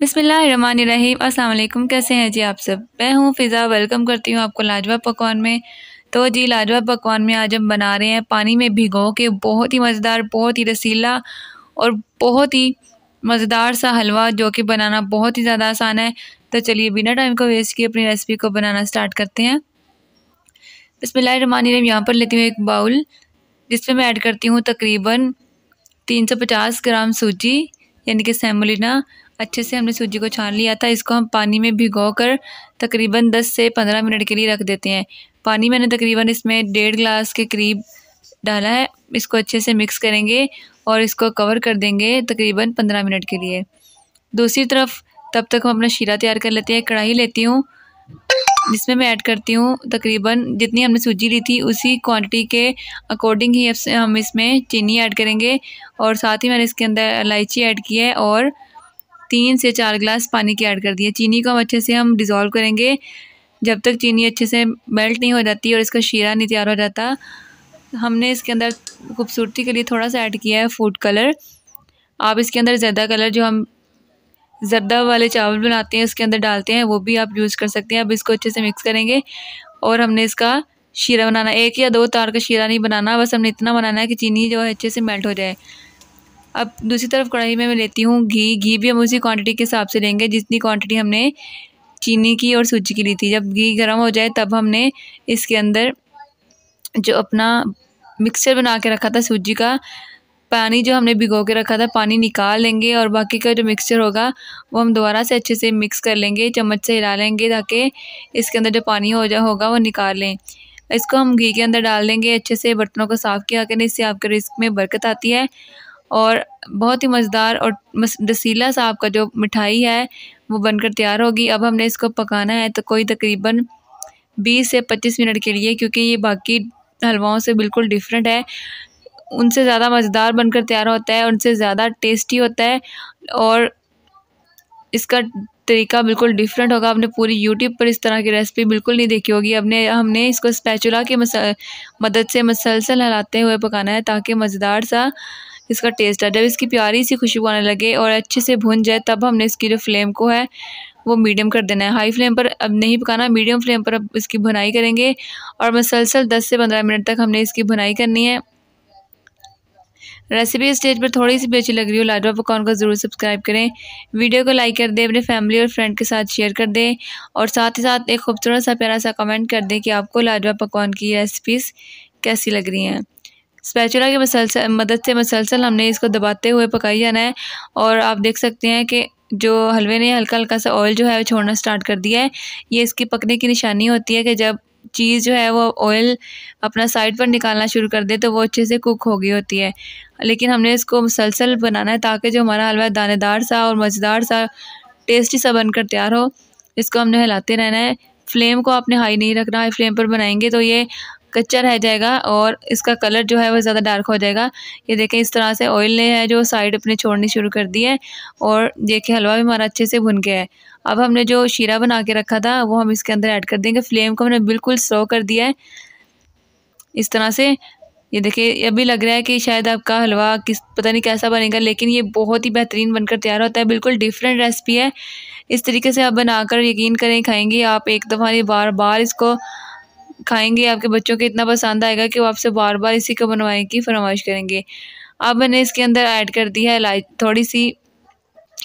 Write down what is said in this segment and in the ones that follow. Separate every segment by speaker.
Speaker 1: बिसमीम असलम कैसे हैं जी आप सब मैं हूँ फ़िज़ा वेलकम करती हूँ आपको लाजवाब पकवान में तो जी लाजवाब पकवान में आज हम बना रहे हैं पानी में भिगो के बहुत ही मज़ेदार बहुत ही रसीला और बहुत ही मज़ेदार सा हलवा जो कि बनाना बहुत ही ज़्यादा आसान है तो चलिए बिना टाइम को वेस्ट किए अपनी रेसिपी को बनाना स्टार्ट करते हैं बिसमीम यहाँ पर लेती हूँ एक बाउल जिसमें मैं ऐड करती हूँ तकरीबन पचास ग्राम सूजी यानी कि सेमोलिना अच्छे से हमने सूजी को छान लिया था इसको हम पानी में भिगो कर तकरीबन दस से पंद्रह मिनट के लिए रख देते हैं पानी मैंने तकरीबन इसमें डेढ़ ग्लास के करीब डाला है इसको अच्छे से मिक्स करेंगे और इसको कवर कर देंगे तकरीबन पंद्रह मिनट के लिए दूसरी तरफ तब तक हम अपना शीरा तैयार कर लेते हैं कढ़ाई लेती हूँ जिसमें मैं ऐड करती हूँ तकरीबन जितनी हमने सूजी ली थी उसी क्वांटिटी के अकॉर्डिंग ही हम इसमें चीनी ऐड करेंगे और साथ ही मैंने इसके अंदर इलायची ऐड की है और तीन से चार गिलास पानी की ऐड कर दिए चीनी को हम अच्छे से हम डिज़ोल्व करेंगे जब तक चीनी अच्छे से मेल्ट नहीं हो जाती और इसका शीरा नहीं तैयार हो जाता हमने इसके अंदर खूबसूरती के लिए थोड़ा सा ऐड किया है फूड कलर आप इसके अंदर ज़र्दा कलर जो हम ज़र्दा वाले चावल बनाते हैं उसके अंदर डालते हैं वो भी आप यूज़ कर सकते हैं अब इसको अच्छे से मिक्स करेंगे और हमने इसका शीरा बनाना एक या दो तार का शीरा नहीं बनाना बस हमने इतना बनाना है कि चीनी जो है अच्छे से मेल्ट हो जाए अब दूसरी तरफ कढ़ाई में मैं लेती हूँ घी घी भी हम उसी क्वांटिटी के हिसाब से लेंगे जितनी क्वांटिटी हमने चीनी की और सूजी की ली थी जब घी गर्म हो जाए तब हमने इसके अंदर जो अपना मिक्सचर बना के रखा था सूजी का पानी जो हमने भिगो के रखा था पानी निकाल लेंगे और बाकी का जो मिक्सचर होगा वो हम दोबारा से अच्छे से मिक्स कर लेंगे चम्मच से हिला लेंगे ताकि इसके अंदर जो पानी हो जा होगा वो निकाल लें इसको हम घी के अंदर डाल देंगे अच्छे से बर्तनों को साफ़ किया करें इससे आपके रिस्क में बरकत आती है और बहुत ही मज़ेदार और रसीला सा आपका जो मिठाई है वो बनकर तैयार होगी अब हमने इसको पकाना है तो कोई तकरीबन बीस से पच्चीस मिनट के लिए क्योंकि ये बाकी हलवाओं से बिल्कुल डिफरेंट है उनसे ज़्यादा मज़ेदार बनकर तैयार होता है उनसे ज़्यादा टेस्टी होता है और इसका तरीका बिल्कुल डिफरेंट होगा आपने पूरी यूट्यूब पर इस तरह की रेसिपी बिल्कुल नहीं देखी होगी अपने हमने इसको स्पैचुला की मदद से मसलसल हलाते हुए पकाना है ताकि मज़ेदार सा इसका टेस्ट है जब इसकी प्यारी सी खुशबू आने लगे और अच्छे से भुन जाए तब हमने इसकी जो फ्लेम को है वो मीडियम कर देना है हाई फ्लेम पर अब नहीं पकाना मीडियम फ्लेम पर अब इसकी भुनाई करेंगे और मसलसल 10 से 15 मिनट तक हमने इसकी भुनाई करनी है रेसिपी स्टेज पर थोड़ी सी भी अच्छी लग रही हो लाजवा पकौन को ज़रूर सब्सक्राइब करें वीडियो को लाइक कर दें अपने फैमिली और फ्रेंड के साथ शेयर कर दें और साथ ही साथ एक खूबसूरत सा प्यारा सा कमेंट कर दें कि आपको लाजवा पकौन की रेसिपीज़ कैसी लग रही हैं स्पैचुला के मसलसल मदद से मसलसल हमने इसको दबाते हुए पकाई जाना है और आप देख सकते हैं कि जो हलवे ने हल्का हल्का सा ऑयल जो है वो छोड़ना स्टार्ट कर दिया है ये इसकी पकने की निशानी होती है कि जब चीज़ जो है वो ऑयल अपना साइड पर निकालना शुरू कर दे तो वो अच्छे से कुक हो गई होती है लेकिन हमने इसको मुसलसल बनाना है ताकि जो हमारा हलवा दानेदार सा और मज़ेदार सा टेस्टी सा बनकर तैयार हो इसको हमने हिलाते रहना है फ्लेम को आपने हाई नहीं रखना हाई फ्लेम पर बनाएंगे तो ये कच्चा रह जाएगा और इसका कलर जो है वो ज़्यादा डार्क हो जाएगा ये देखें इस तरह से ऑयल ने है जो साइड अपने छोड़नी शुरू कर दी है और देखें हलवा भी हमारा अच्छे से भुन गया है अब हमने जो शीरा बना के रखा था वो हम इसके अंदर ऐड कर देंगे फ्लेम को हमने बिल्कुल स्लो कर दिया है इस तरह से ये देखिए अभी लग रहा है कि शायद आपका हलवा किस पता नहीं कैसा बनेगा लेकिन ये बहुत ही बेहतरीन बनकर तैयार होता है बिल्कुल डिफरेंट रेसिपी है इस तरीके से आप बनाकर यकीन करें खाएंगे आप एक दफ़ा नहीं बार बार इसको खाएंगे आपके बच्चों के इतना पसंद आएगा कि वो आपसे बार बार इसी को बनवाने की फरमाइश करेंगे अब मैंने इसके अंदर ऐड कर दी है इलायची थोड़ी सी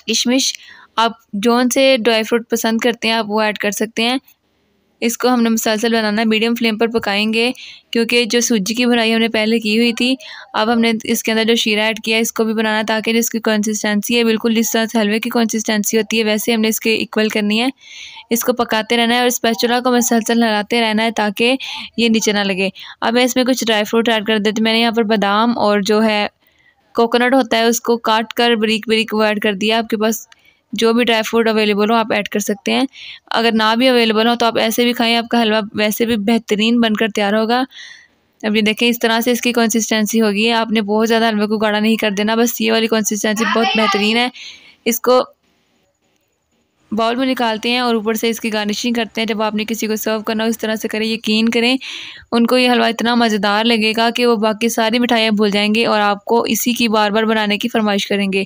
Speaker 1: किशमिश आप जौन से ड्राई फ्रूट पसंद करते हैं आप वो ऐड कर सकते हैं इसको हमने मुसलसल बनाना मीडियम फ्लेम पर पकाएंगे क्योंकि जो सूजी की भुनाई हमने पहले की हुई थी अब हमने इसके अंदर जो शीरा ऐड किया इसको भी बनाना ताकि इसकी कंसिस्टेंसी है बिल्कुल जिस तरह हलवे की कंसिस्टेंसी होती है वैसे हमने इसके इक्वल करनी है इसको पकाते रहना है और स्पेचुला को मसलसल लगाते रहना है ताकि ये नीचे ना लगे अब मैं इसमें कुछ ड्राई फ्रूट ऐड कर देती मैंने यहाँ पर बादाम और जो है कोकोनट होता है उसको काट कर बरीक बरीक वो ऐड कर दिया आपके पास जो भी ड्राई फ्रूट अवेलेबल हो आप ऐड कर सकते हैं अगर ना भी अवेलेबल हो तो आप ऐसे भी खाएँ आपका हलवा वैसे भी बेहतरीन बनकर तैयार होगा अब ये देखें इस तरह से इसकी कंसिस्टेंसी होगी आपने बहुत ज़्यादा हलवे को गाढ़ा नहीं कर देना बस ये वाली कंसिस्टेंसी हाँ, बहुत बेहतरीन है इसको बाउल में निकालते हैं और ऊपर से इसकी गार्निशिंग करते हैं जब आपने किसी को सर्व करना हो इस तरह से करें यकीन करें उनको ये हलवा इतना मज़ेदार लगेगा कि वो बाकी सारी मिठाइयाँ भूल जाएंगे और आपको इसी की बार बार बनाने की फरमाइश करेंगे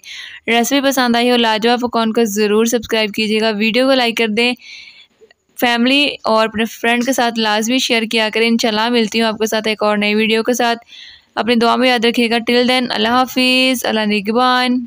Speaker 1: रेसिपी पसंद आई हो लाजवाब पकौन को ज़रूर सब्सक्राइब कीजिएगा वीडियो को लाइक कर दें फैमिली और अपने फ्रेंड के साथ लाजमी शेयर किया करें इंशाल्लाह मिलती हूँ आपके साथ एक और नई वीडियो के साथ अपनी दुआ में याद रखिएगा टिल देन अल्लाह हाफिज़ अल्लाह निगबान